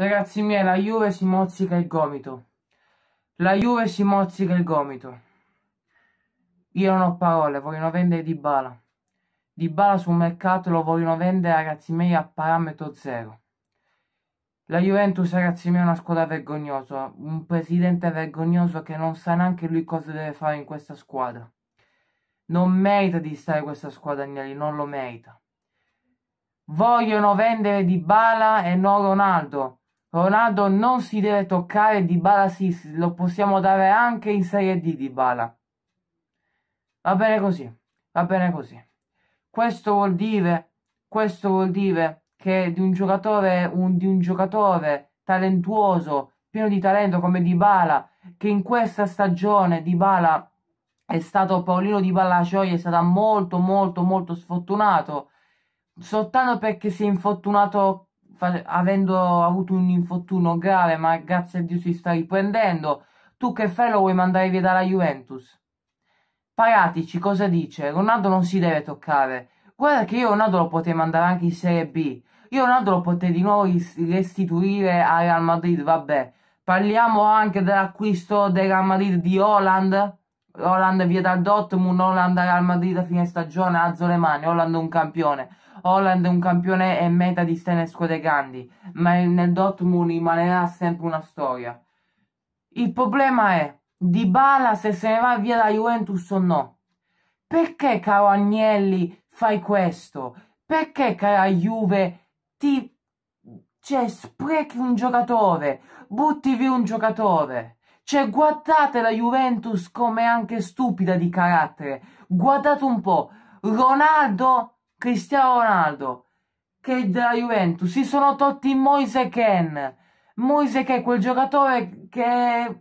Ragazzi miei, la Juve si mozzica il gomito. La Juve si mozzica il gomito. Io non ho parole, vogliono vendere Di Bala. Di Bala sul mercato lo vogliono vendere, ragazzi miei, a parametro zero. La Juventus, ragazzi miei, è una squadra vergognosa. Un presidente vergognoso che non sa neanche lui cosa deve fare in questa squadra. Non merita di stare questa squadra, Agnelli, non lo merita. Vogliono vendere Di Bala e non Ronaldo. Ronaldo non si deve toccare, Dybala sì, lo possiamo dare anche in Serie D Dybala. Va bene così, va bene così. Questo vuol dire, questo vuol dire che di un giocatore, un, di un giocatore talentuoso, pieno di talento come Dybala, che in questa stagione Dybala è stato Paolino Di Gioia, è stato molto molto molto sfortunato, soltanto perché si è infortunato avendo avuto un infortunio grave, ma grazie a Dio si sta riprendendo. Tu che fai lo vuoi mandare via dalla Juventus? Paratici cosa dice? Ronaldo non si deve toccare. Guarda che io Ronaldo lo potrei mandare anche in Serie B. Io Ronaldo lo potrei di nuovo restituire a Real Madrid, vabbè. Parliamo anche dell'acquisto del Real Madrid di Holland. Holland via dal Dortmund, Holland al Real Madrid a fine stagione, alzo le mani, Holland è un campione. Holland è un campione e meta di Stenesco De grandi, ma nel Dortmund rimanerà sempre una storia. Il problema è Di Bala se se ne va via da Juventus o no. Perché, caro Agnelli, fai questo? Perché, cara Juve, ti... cioè, sprechi un giocatore, butti via un giocatore. Cioè, guardate la Juventus come anche stupida di carattere. Guardate un po'. Ronaldo Cristiano Ronaldo, che è della Juventus, si sono tolti Moise Ken. Moise che quel giocatore che è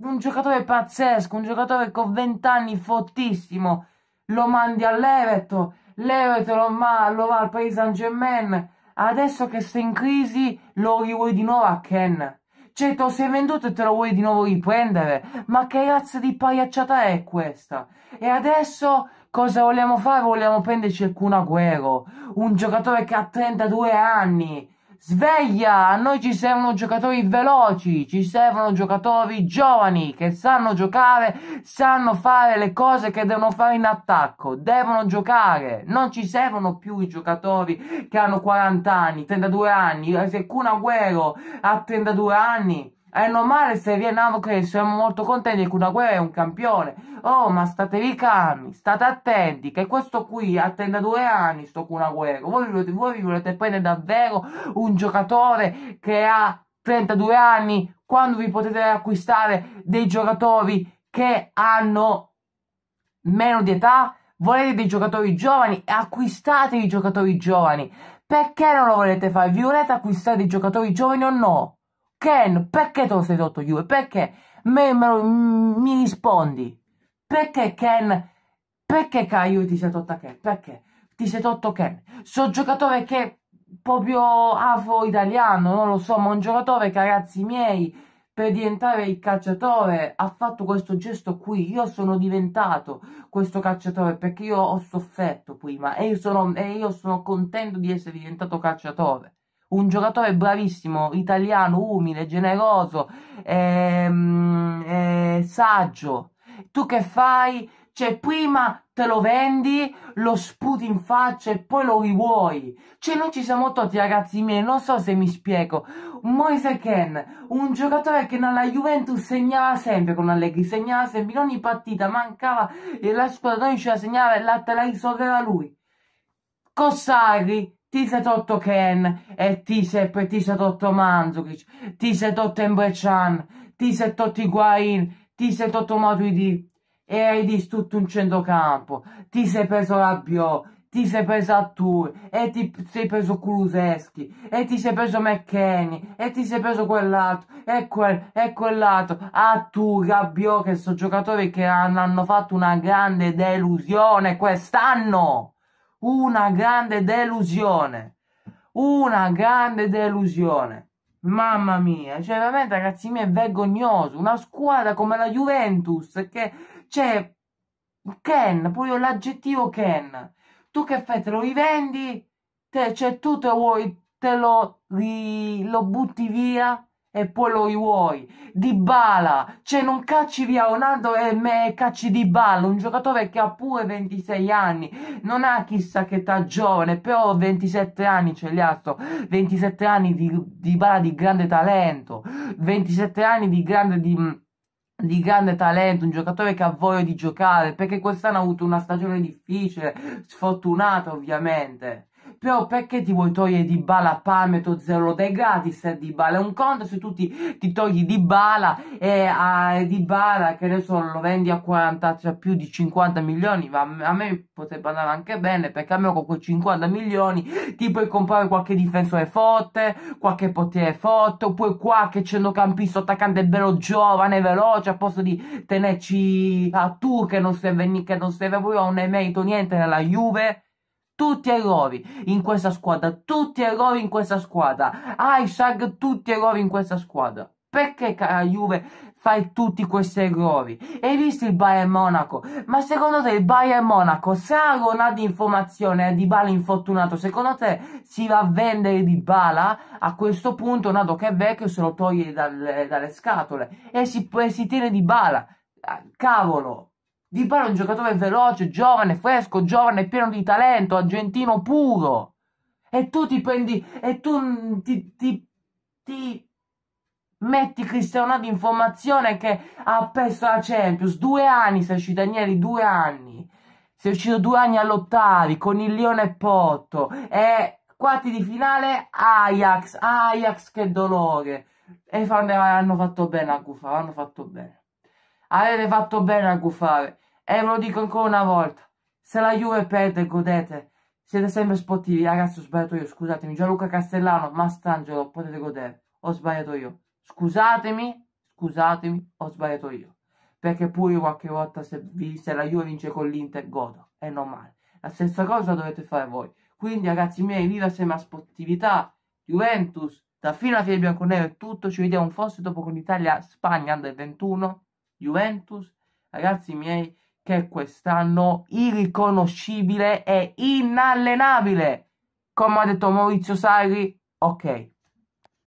un giocatore pazzesco, un giocatore con 20 anni fortissimo, lo mandi all'Everton, l'Everton lo, lo, va al Paris Saint Germain, adesso che sei in crisi lo rivuoi di nuovo a Ken. Cioè, te lo sei venduto e te lo vuoi di nuovo riprendere? Ma che razza di pagliacciata è questa? E adesso Cosa vogliamo fare? Vogliamo prenderci il Kun Agüero, un giocatore che ha 32 anni. Sveglia! A noi ci servono giocatori veloci, ci servono giocatori giovani che sanno giocare, sanno fare le cose che devono fare in attacco, devono giocare. Non ci servono più i giocatori che hanno 40 anni, 32 anni. Se Kun Agüero ha 32 anni, è normale se veniamo che siamo molto contenti che una guerra è un campione. Oh, ma statevi calmi, state attenti, che questo qui attende due anni, sto con una guerra. Voi, voi vi volete prendere davvero un giocatore che ha 32 anni quando vi potete acquistare dei giocatori che hanno meno di età? Volete dei giocatori giovani? Acquistatevi i giocatori giovani. Perché non lo volete fare? Vi volete acquistare dei giocatori giovani o no? Ken, perché te lo sei tolto Juve? Perché? Me, me lo, mm, mi rispondi. Perché Ken? Perché Caio ti sei tolto Ken? Perché? Ti sei tolto Ken? So giocatore che proprio afro-italiano, non lo so, ma un giocatore che ragazzi miei per diventare il calciatore ha fatto questo gesto qui. Io sono diventato questo calciatore perché io ho sofferto prima e io sono, e io sono contento di essere diventato calciatore un giocatore bravissimo, italiano, umile, generoso, ehm, eh, saggio. Tu che fai? Cioè, prima te lo vendi, lo sputi in faccia e poi lo rivuoi. Cioè, noi ci siamo tutti, ragazzi miei, non so se mi spiego. Moise Ken, un giocatore che nella Juventus segnava sempre con Allegri, segnava sempre in ogni partita, mancava e la squadra non riusciva a segnare, e la te la risolveva lui. Cossari, Tisetotto Ken e Tisep e Tisetotto Mandzukic, Tisetotto Embrechan, Tisetotto Higuain, Tisetotto Matuidi e hai distrutto un centrocampo, ti sei preso Rabiot, ti sei preso Attur e ti sei preso Kuluseschi e ti sei preso McKenny e ti sei preso quell'altro e, quel, e quell'altro Attur, Rabiot che sono giocatori che hanno, hanno fatto una grande delusione quest'anno una grande delusione, una grande delusione. Mamma mia, cioè veramente ragazzi mi è vergognoso, una squadra come la Juventus che c'è cioè, Ken, proprio l'aggettivo Ken. Tu che fai, te lo rivendi? Te, cioè tu te, vuoi, te lo, ri, lo butti via? e poi lo vuoi. Di Bala, cioè non cacci via Ronaldo e me cacci Di Bala, un giocatore che ha pure 26 anni, non ha chissà che età giovane, però 27 anni ce li ha sto, 27 anni di, di Bala di grande talento, 27 anni di grande... Di, di grande talento, un giocatore che ha voglia di giocare, perché quest'anno ha avuto una stagione difficile, sfortunata ovviamente però perché ti vuoi togliere di bala a Palmetto Zero dai gratis eh, di bala? È un conto se tu ti, ti togli di bala e a eh, di bala che ne so, lo vendi a 40, cioè più di 50 milioni, ma a me potrebbe andare anche bene perché almeno con quei 50 milioni ti puoi comprare qualche difensore forte, qualche potere forte, oppure qualche centrocampista attaccante bello giovane, veloce, a posto di tenerci a tu che non serve, che non serve proprio, non è merito niente nella Juve tutti errori in questa squadra, tutti errori in questa squadra, Aishag tutti errori in questa squadra. Perché cara Juve fai tutti questi errori? Hai visto il Bayern Monaco? Ma secondo te il Bayern Monaco, se Aaron ha di informazione di Bala infortunato, secondo te si va a vendere di Bala? A questo punto Nato che è vecchio se lo toglie dalle, dalle scatole e si, e si tiene di Bala. Ah, cavolo, di Bala è un giocatore veloce, giovane, fresco, giovane, pieno di talento, argentino puro. E tu ti prendi, e tu mm, ti, ti, ti metti Cristiano in formazione che ha perso la Champions. Due anni sei uscito, Danieli, due anni. Sei uscito due anni all'ottavi con il Lione e Porto. E quarti di finale Ajax, Ajax che dolore. E fanno, hanno fatto bene a Gufa, hanno fatto bene. Avete fatto bene a guffare. E ve lo dico ancora una volta. Se la Juve perde, godete. Siete sempre sportivi. Ragazzi, ho sbagliato io. Scusatemi. Gianluca Castellano, Mastangelo, potete godere. Ho sbagliato io. Scusatemi. Scusatemi. Ho sbagliato io. Perché pure io qualche volta se, vi, se la Juve vince con l'Inter, godo. E non male. La stessa cosa dovete fare voi. Quindi, ragazzi miei, viva sempre a sportività. Juventus, da fino a fine bianco nero è tutto. Ci vediamo forse dopo con l'Italia-Spagna del 21. Juventus, ragazzi miei, che quest'anno irriconoscibile e inallenabile. Come ha detto Maurizio Sarri, ok,